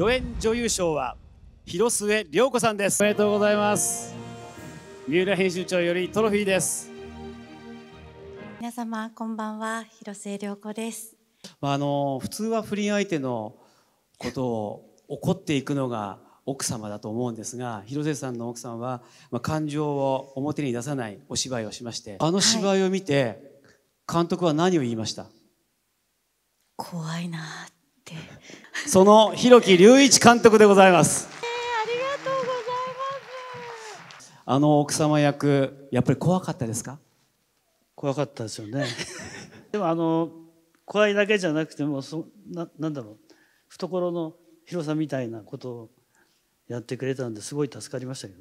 助演女優賞は広末涼子さんですおめでとうございます三浦編集長よりトロフィーです皆様こんばんは広末涼子ですまああの普通は不倫相手のことを怒っていくのが奥様だと思うんですが広瀬さんの奥さんは、まあ、感情を表に出さないお芝居をしましてあの芝居を見て、はい、監督は何を言いました怖いなその弘樹隆一監督でございます、ありがとうございますあの奥様役やっぱり怖かったですか怖かったですよね でもあの怖いだけじゃなくてもそななんだろう懐の広さみたいなことをやってくれたんですごい助かりましたけど